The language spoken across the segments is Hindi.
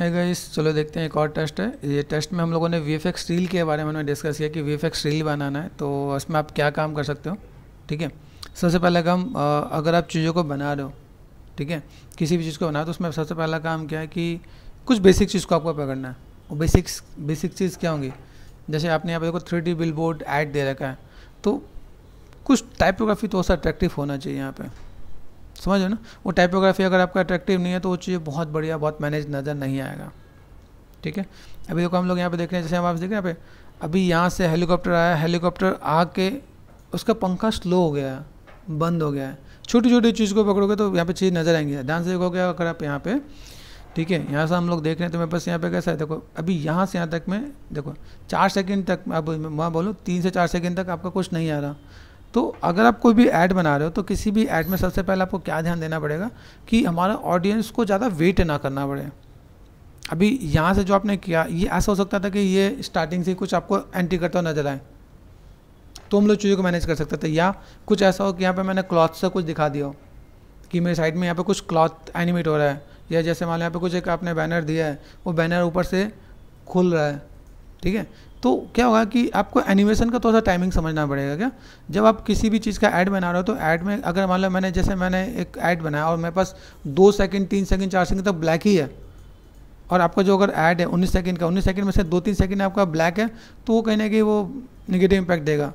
है इस चलो देखते हैं एक और टेस्ट है ये टेस्ट में हम लोगों ने वी एफ एक्स रील के बारे में डिस्कस किया कि वी एफ एक्स रील बनाना है तो इसमें आप क्या काम कर सकते हो ठीक है सबसे पहला काम अगर आप चीज़ों को बना रहे हो ठीक है किसी भी चीज़ को बना तो उसमें सबसे पहला काम क्या है कि कुछ बेसिक चीज़ को आपको पकड़ना है वो बेसिक्स बेसिक चीज़ क्या होंगी जैसे आपने यहाँ पर देखो three D billboard ad दे रखा है तो कुछ टाइपोग्राफी तो उससे अट्रैक्टिव होना चाहिए यहाँ पर समझ रहे ना वो टाइपोग्राफी अगर आपका अट्रैक्टिव नहीं है तो वो चीज़ बहुत बढ़िया बहुत मैनेज नज़र नहीं आएगा ठीक है अभी देखो हम लोग यहाँ पे देख रहे हैं जैसे हम आप देख रहे हैं यहाँ पे अभी यहाँ से हेलीकॉप्टर आया हेलीकॉप्टर आके उसका पंखा स्लो हो गया बंद हो गया है छोटी छोटी चीज़ को पकड़ोगे तो यहाँ पे चीज़ नज़र आएंगी ध्यान से देखोगे अगर आप यहाँ पे ठीक है यहाँ से हम लोग देख रहे हैं तो मेरे पास यहाँ पे कैसा है देखो अभी यहाँ से यहाँ तक में देखो चार सेकंड तक अब मैं बोलूँ तीन से चार सेकंड तक आपका कुछ नहीं आ रहा तो अगर आप कोई भी ऐड बना रहे हो तो किसी भी ऐड में सबसे पहले आपको क्या ध्यान देना पड़ेगा कि हमारा ऑडियंस को ज़्यादा वेट ना करना पड़े अभी यहाँ से जो आपने किया ये ऐसा हो सकता था कि ये स्टार्टिंग से कुछ आपको एंट्री करता हुआ नजर आए तो हम लोग चीज़ों को मैनेज कर सकते थे या कुछ ऐसा हो कि यहाँ पे मैंने क्लॉथ से कुछ दिखा दिया हो कि मेरे साइड में यहाँ पे कुछ क्लॉथ एनिमेट हो रहा है या जैसे मान लो यहाँ पे कुछ एक आपने बैनर दिया है वो बैनर ऊपर से खुल रहा है ठीक है तो क्या होगा कि आपको एनिमेशन का थोड़ा सा टाइमिंग समझना पड़ेगा क्या जब आप किसी भी चीज़ का ऐड बना रहे हो तो ऐड में अगर मान लो मैंने जैसे मैंने एक ऐड बनाया और मेरे पास दो सेकंड तीन सेकंड चार सेकंड तक ब्लैक ही है और आपका जो अगर ऐड है उन्नीस सेकंड का उन्नीस सेकंड में से दो तीन सेकंड आपका ब्लैक है तो वो कहीं ना कहीं वो निगेटिव इम्पैक्ट देगा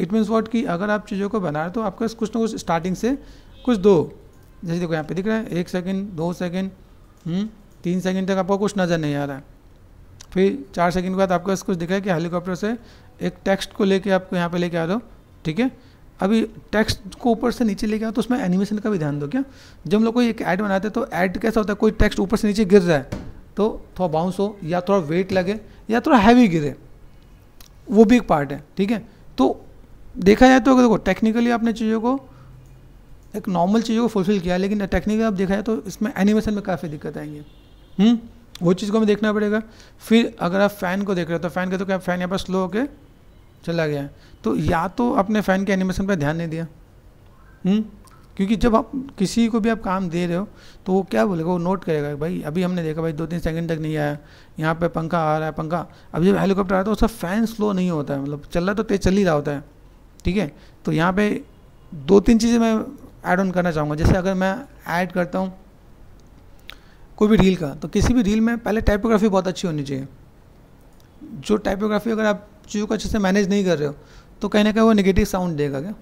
इट मीन्स वॉट कि अगर आप चीज़ों को बना रहे तो आपका कुछ ना कुछ स्टार्टिंग से कुछ दो जैसे देखो यहाँ पे दिख रहा है एक सेकेंड दो सेकेंड हम्म, तीन सेकेंड तक आपको कुछ नज़र नहीं आ रहा है फिर चार सेकंड के बाद आपके पास कुछ दिखा है कि हेलीकॉप्टर से एक टेक्स्ट को लेके आपको यहाँ पे लेके आ दो ठीक है अभी टेक्स्ट को ऊपर से नीचे लेके आओ तो उसमें एनिमेशन का भी ध्यान दो क्या जब हम लोग कोई एक ऐड बनाते हैं तो ऐड कैसा होता है कोई टेक्स्ट ऊपर से नीचे गिर रहा है तो थोड़ा बाउंस हो या थोड़ा वेट लगे या थोड़ा हैवी गिरे वो भी एक पार्ट है ठीक है तो देखा जाए तो अगर देखो टेक्निकली आपने चीज़ों को एक नॉर्मल चीज़ों को फुलफिल किया लेकिन टेक्निकली आप देखा जाए तो इसमें एनिमेशन में काफ़ी दिक्कत आएंगी हम्म वो चीज़ को हमें देखना पड़ेगा फिर अगर आप फ़ैन को देख रहे हो तो फ़ैन के तो क्या फ़ैन यहाँ पर स्लो होकर चला गया तो या तो आपने फ़ैन के एनिमेशन पर ध्यान नहीं दिया हुँ? हम्म? क्योंकि जब आप किसी को भी आप काम दे रहे हो तो वो क्या बोलेगा वो नोट करेगा भाई अभी हमने देखा भाई दो तीन सेकंड तक नहीं आया यहाँ पे पंखा आ रहा है पंखा अभी जब हेलीकॉप्टर आ रहा है तो उसका फ़ैन स्लो नहीं होता है मतलब चल रहा तो तेज चल ही रहा होता है ठीक है तो यहाँ पे दो तीन चीज़ें मैं ऐड ऑन करना चाहूँगा जैसे अगर मैं ऐड करता हूँ कोई भी रील का तो किसी भी रील में पहले टाइपोग्राफी बहुत अच्छी होनी चाहिए जो टाइपोग्राफी अगर आप चीज़ों को अच्छे से मैनेज नहीं कर रहे हो तो कहीं ना कहीं वो निगेटिव साउंड देगा क्या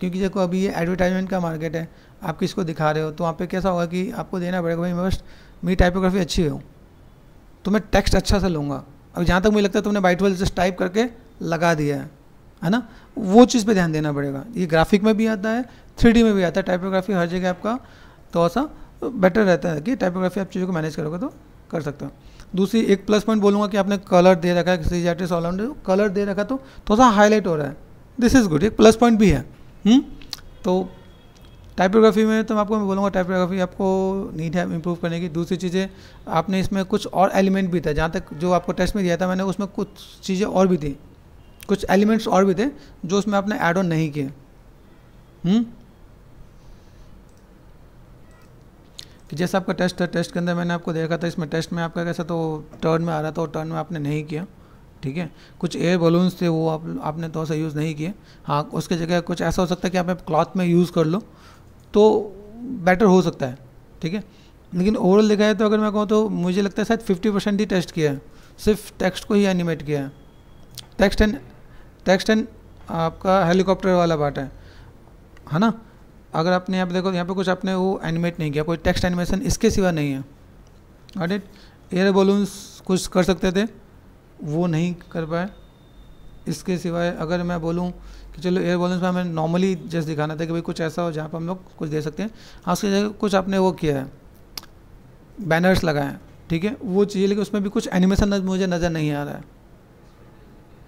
क्योंकि देखो अभी ये एडवर्टाइजमेंट का मार्केट है आप किसको दिखा रहे हो तो वहाँ पे कैसा होगा कि आपको देना पड़ेगा भाई मैं बस मेरी टाइपोग्राफी अच्छी हो तो मैं टेक्स्ट अच्छा से लूँगा अब जहाँ तक मुझे लगता है तुमने बाइट वाइल जस्ट टाइप करके लगा दिया है है ना वो चीज़ पे ध्यान देना पड़ेगा ये ग्राफिक में भी आता है थ्री में भी आता है टाइपोग्राफी हर जगह आपका थोड़ा तो सा तो बेटर रहता है कि टाइपोग्राफी आप चीज़ों को मैनेज करोगे तो कर सकते हो दूसरी एक प्लस पॉइंट बोलूँगा कि आपने कलर दे रखा है किसी जैटिस ऑलराउंड कलर दे रखा तो थोड़ा सा हाईलाइट हो रहा है दिस इज़ गुड एक प्लस पॉइंट भी है हुँ? हम्म? तो टाइपोग्राफी में तो मैं आपको बोलूँगा टाइपोग्राफी आपको नीड है इम्प्रूव करने की दूसरी चीज़ें आपने इसमें कुछ और एलिमेंट भी था जहाँ तक जो आपको टेस्ट में दिया था मैंने उसमें कुछ चीज़ें और भी थी कुछ एलिमेंट्स और भी थे जो उसमें आपने ऐड ऑन नहीं किए हम्म? कि जैसा आपका टेस्ट है टेस्ट के अंदर मैंने आपको देखा था इसमें टेस्ट में आपका कैसा तो टर्न में आ रहा था और टर्न में आपने नहीं किया ठीक है कुछ एयर बलून्स थे वो आप आपने तो से यूज़ नहीं किए हाँ उसके जगह कुछ ऐसा हो सकता है कि आप क्लॉथ में यूज़ कर लो तो बेटर हो सकता है ठीक है लेकिन ओवरऑल देखा जाए तो अगर मैं कहूँ तो मुझे लगता है शायद फिफ्टी परसेंट ही टेस्ट किया है सिर्फ टेक्स्ट को ही एनिमेट किया है टेक्स्ट एंड टेक्स्ट एंड आपका हेलीकॉप्टर वाला पार्ट है है ना अगर आपने यहाँ पर देखो यहाँ पे कुछ आपने वो एनिमेट नहीं किया कोई टेक्स्ट एनिमेशन इसके सिवा नहीं है गॉट इट एयर बलून्स कुछ कर सकते थे वो नहीं कर पाए इसके सिवाय अगर मैं बोलूँ कि चलो एयर बलून्स में हमें नॉर्मली जैसे दिखाना था कि भाई कुछ ऐसा हो जहाँ पर हम लोग कुछ दे सकते हैं हाँ उसकी जगह कुछ आपने वो किया है बैनर्स लगाए हैं ठीक है वो चाहिए लेकिन उसमें भी कुछ एनिमेशन मुझे नज़र नहीं आ रहा है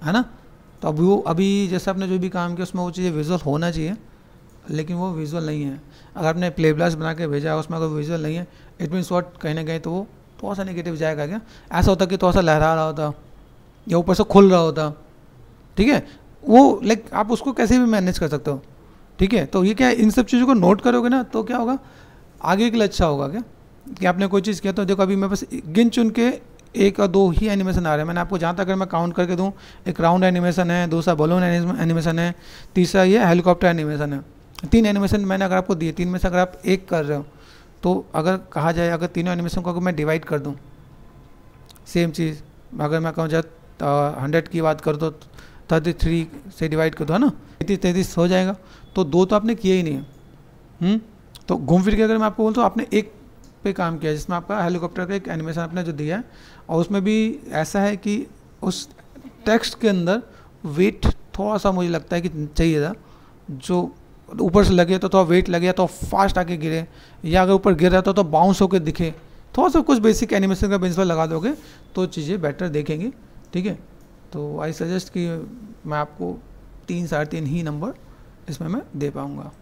है ना तो अब वो अभी जैसे आपने जो भी काम किया उसमें वो चीज़ें विजुअल होना चाहिए लेकिन वो विजुअल नहीं है अगर आपने प्ले ब्लास्ट बना के भेजा है उसमें अगर विजुअल नहीं है इट मीन शॉट कहीं ना कहीं तो वो थोड़ा सा नेगेटिव जाएगा क्या ऐसा होता कि थोड़ा सा लहरा रहा होता या ऊपर से खुल रहा होता ठीक है वो लाइक आप उसको कैसे भी मैनेज कर सकते हो ठीक है तो ये क्या इन सब चीज़ों को नोट करोगे ना तो क्या होगा आगे के लिए अच्छा होगा क्या कि आपने कोई चीज़ किया तो देखो अभी मेरे पास गिन चुन के एक और दो ही एनिमेशन आ रहे हैं मैंने आपको जहाँ तक अगर मैं काउंट करके दूँ एक राउंड एनिमेशन है दूसरा बलून एनिमेशन है तीसरा ये हेलीकॉप्टर एनिमेशन है तीन एनिमेशन मैंने अगर आपको दिए तीन में से अगर आप एक कर रहे हो तो अगर कहा जाए अगर तीनों एनिमेशन को अगर मैं डिवाइड कर दूँ सेम चीज़ अगर मैं कहूँ जब हंड्रेड की बात कर दो थर्टी थ्री से डिवाइड कर दो है ना तैतीस तैतीस हो जाएगा तो दो तो आपने किए ही नहीं है हम्म? तो घूम फिर के अगर मैं आपको बोलूँ तो आपने एक पे काम किया जिसमें आपका हेलीकॉप्टर का एक एनिमेशन आपने जो दिया है और उसमें भी ऐसा है कि उस टेक्स्ट के अंदर वेट थोड़ा सा मुझे लगता है कि चाहिए था जो ऊपर से लगे तो थोड़ा वेट लगे तो फास्ट आके गिरे या अगर ऊपर गिर रहा था तो बाउंस तो होकर दिखे थोड़ा सा कुछ बेसिक एनिमेशन का प्रिंसिपल लगा दोगे तो चीज़ें बेटर देखेंगी ठीक है तो आई सजेस्ट कि मैं आपको तीन साढ़े तीन ही नंबर इसमें मैं दे पाऊँगा